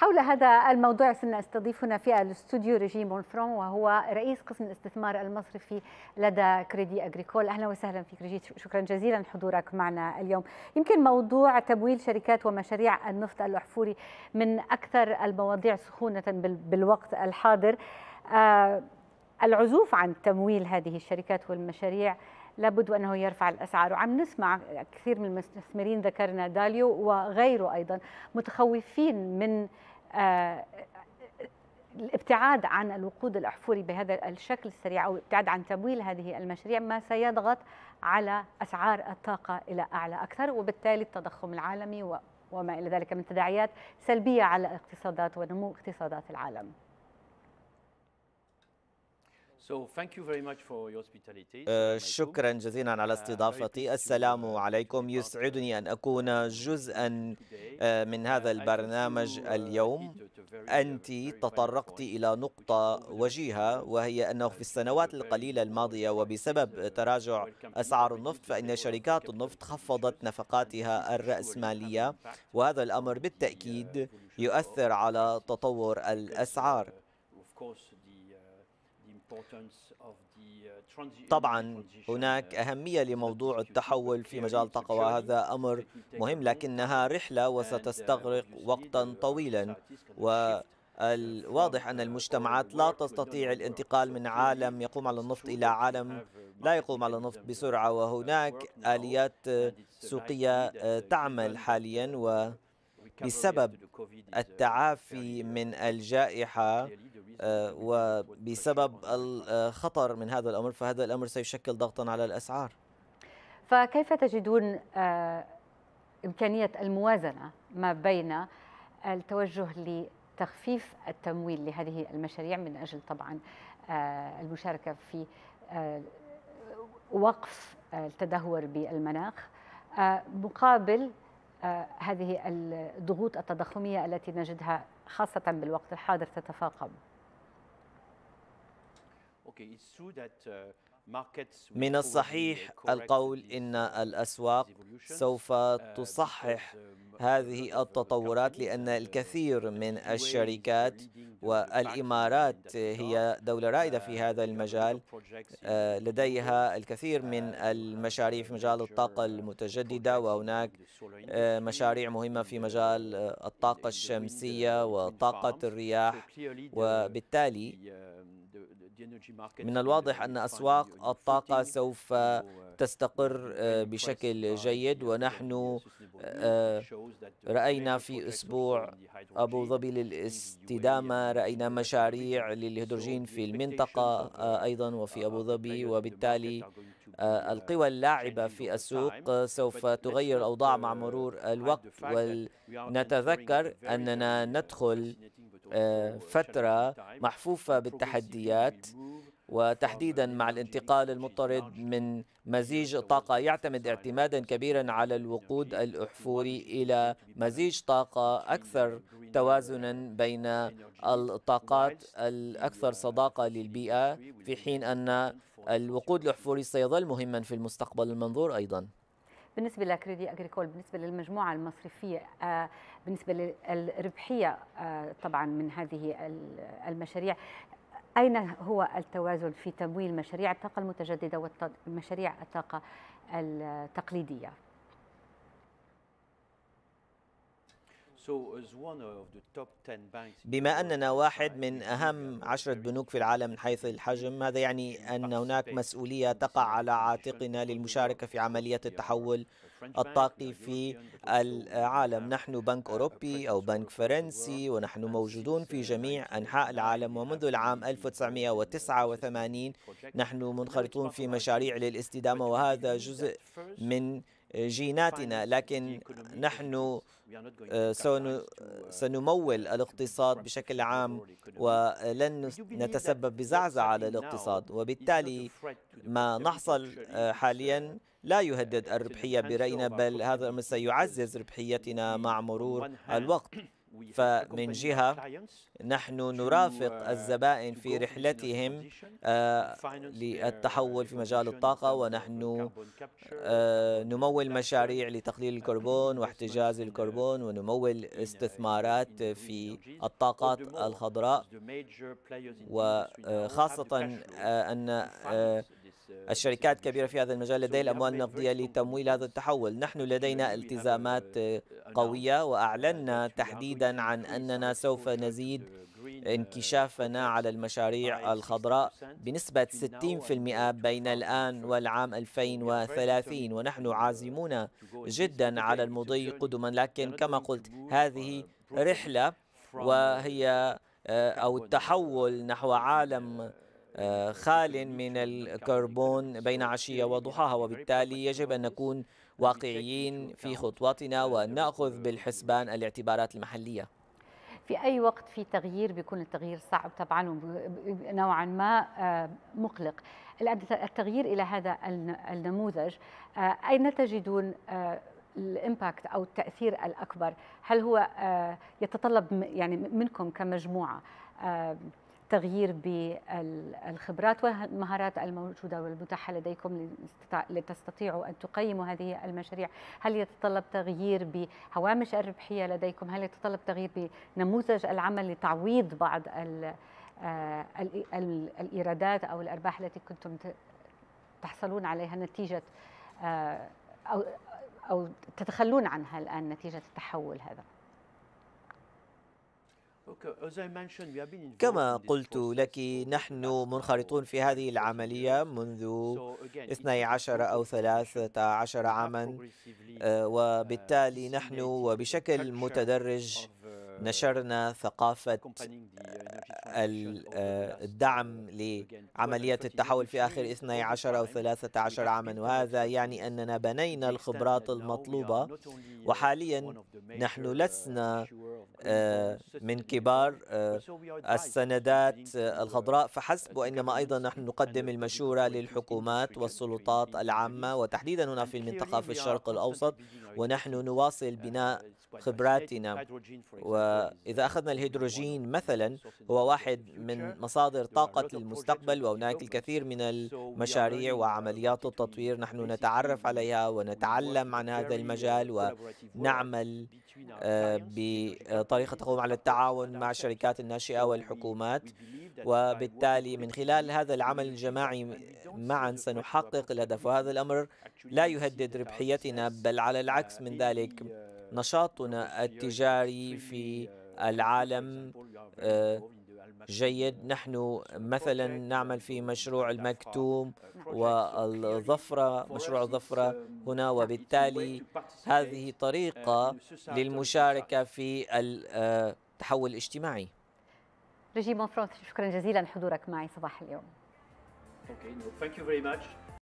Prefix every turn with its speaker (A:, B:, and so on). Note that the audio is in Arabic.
A: حول هذا الموضوع سنستضيفنا في الاستوديو ريجي مونفرون وهو رئيس قسم الاستثمار المصرفي لدى كريدي اغريكول اهلا وسهلا فيك ريجي شكرا جزيلا لحضورك معنا اليوم يمكن موضوع تمويل شركات ومشاريع النفط الاحفوري من اكثر المواضيع سخونه بالوقت الحاضر آه، العزوف عن تمويل هذه الشركات والمشاريع لابد وانه يرفع الاسعار وعم نسمع كثير من المستثمرين ذكرنا داليو وغيره ايضا متخوفين من الابتعاد آه، عن الوقود الأحفوري بهذا الشكل السريع أو الابتعاد عن تمويل هذه المشاريع ما سيضغط على أسعار الطاقة إلى أعلى أكثر وبالتالي التضخم العالمي وما إلى ذلك من تداعيات سلبية على اقتصادات ونمو اقتصادات العالم
B: Uh, شكرا جزيلا على uh, استضافتي السلام عليكم يسعدني أن أكون جزءا uh, من هذا البرنامج اليوم أنت تطرقت إلى نقطة وجيهة وهي أنه في السنوات القليلة الماضية وبسبب تراجع أسعار النفط فإن شركات النفط خفضت نفقاتها الرأسمالية وهذا الأمر بالتأكيد يؤثر على تطور الأسعار Uh, طبعا هناك uh, أهمية لموضوع التحول في مجال الطاقة وهذا أمر مهم لكنها رحلة uh, وستستغرق وقتا طويلا و الواضح أن المجتمعات لا تستطيع الانتقال من عالم يقوم على النفط إلى عالم لا يقوم على النفط بسرعة وهناك آليات سوقية آه، تعمل حاليا و بسبب التعافي من الجائحة آه، وبسبب الخطر آه، من هذا الأمر فهذا الأمر سيشكل ضغطا على الأسعار
A: فكيف تجدون آه، إمكانية الموازنة ما بين التوجه لتخفيف التمويل لهذه المشاريع من أجل طبعا المشاركة في وقف التدهور بالمناخ مقابل هذه الضغوط التضخمية التي نجدها خاصة بالوقت الحاضر تتفاقم Uh, من الصحيح القول
B: إن الأسواق uh, سوف um, تصحح um, هذه التطورات لأن الكثير من الشركات والإمارات هي دولة رائدة في هذا المجال لديها الكثير من المشاريع في مجال الطاقة uh, المتجددة وهناك آه، مشاريع مهمة في مجال آه، الطاقة الشمسية وطاقة الرياح وبالتالي um, من الواضح أن أسواق الطاقة سوف تستقر آه، بشكل جيد ونحن آه، رأينا في أسبوع أبو ظبي للاستدامة رأينا مشاريع للهيدروجين في المنطقة آه، أيضا uh, وفي أبو ظبي وبالتالي القوى uh, اللاعبة في السوق سوف تغير الأوضاع uh, مع مرور الوقت ونتذكر أننا ندخل فترة محفوفة بالتحديات وتحديدا مع الانتقال المضطرد من مزيج طاقة يعتمد اعتمادا كبيرا على الوقود الأحفوري إلى مزيج طاقة أكثر توازنا بين الطاقات الأكثر صداقة للبيئة في حين أن الوقود الأحفوري سيظل مهما في المستقبل المنظور أيضا
A: بالنسبه لكريدي اجريكول بالنسبه للمجموعه المصرفيه آه، بالنسبه للربحيه آه، طبعا من هذه المشاريع أين هو التوازن في تمويل مشاريع الطاقة المتجددة ومشاريع الطاقة التقليدية؟
B: بما أننا واحد من أهم عشرة بنوك في العالم من حيث الحجم هذا يعني أن هناك مسؤولية تقع على عاتقنا للمشاركة في عملية التحول الطاقي في العالم نحن بنك uh, أوروبي أو بنك فرنسي ونحن موجودون في جميع uh, أنحاء العالم ومنذ العام 1989 uh, نحن منخرطون في مشاريع للاستدامة وهذا جزء من جيناتنا لكن نحن آه، آه، سنمول الاقتصاد بشكل عام ولن نتسبب بزعزعة للاقتصاد وبالتالي ما نحصل آه، حاليا لا يهدد الربحية برأينا بل هذا الأمر سيعزز ربحيتنا مع مرور الوقت فمن جهة نحن نرافق آه، الزبائن في رحلتهم آه، للتحول في uh, مجال الطاقة uh, ونحن آه، نمول مشاريع لتقليل الكربون uh, واحتجاز الكربون ونمول استثمارات في الطاقات الخضراء وخاصة أن الشركات كبيرة في هذا المجال لديها الأموال النقدية لتمويل هذا التحول نحن لدينا التزامات قوية وأعلنا تحديدا عن أننا سوف نزيد انكشافنا على المشاريع الخضراء بنسبة 60% بين الآن والعام 2030 ونحن عازمون جدا على المضي قدما لكن كما قلت هذه رحلة وهي آه، أو التحول نحو عالم خال من الكربون بين عشية وضحاها وبالتالي يجب أن نكون واقعيين في خطواتنا ونأخذ بالحسبان الاعتبارات المحلية
A: في أي وقت في تغيير بيكون التغيير صعب طبعا نوعا ما آه، مقلق التغيير إلى هذا النموذج آه، أين تجدون آه، الامباكت او التاثير الاكبر هل هو يتطلب يعني منكم كمجموعه التغيير بالخبرات والمهارات الموجودة والمتاحة لديكم لتستطيعوا أن تقيموا هذه المشاريع هل يتطلب تغيير بهوامش الربحية لديكم هل يتطلب تغيير بنموذج العمل لتعويض بعض آه، الإيرادات أو الأرباح التي كنتم تحصلون عليها نتيجة آه، أو أو تتخلون عنها الآن نتيجة التحول هذا
B: كما قلت لك نحن منخرطون في هذه العملية منذ 12 أو 13 عاما آه، uh, وبالتالي نحن وبشكل متدرج uh, نشرنا ثقافة آه، الدعم آه، لعملية التحول في آخر 12 أو 13 عاما وهذا يعني أننا بنينا الخبرات المطلوبة uh, وحاليا نحن uh, لسنا آه، من كبار السندات الخضراء فحسب وإنما أيضا نحن نقدم المشورة للحكومات والسلطات العامة وتحديدا هنا في المنطقة في الشرق الأوسط ونحن نواصل uh, بناء خبراتنا وإذا أخذنا الهيدروجين مثلا هو واحد من مصادر طاقة المستقبل وهناك الكثير من المشاريع وعمليات التطوير نحن نتعرف عليها ونتعلم عن هذا المجال ونعمل آه، بطريقة تقوم على التعاون مع الشركات الناشئة والحكومات وبالتالي من خلال هذا العمل الجماعي معا سنحقق الهدف وهذا الأمر لا يهدد ربحيتنا بل على العكس uh, من ذلك uh, نشاطنا التجاري في العالم آه، جيد نحن مثلا نعمل في مشروع المكتوم والظفرة مشروع الظفرة هنا وبالتالي هذه طريقة للمشاركة في آه، التحول
A: الاجتماعي رجيم شكرا جزيلا لحضورك معي صباح اليوم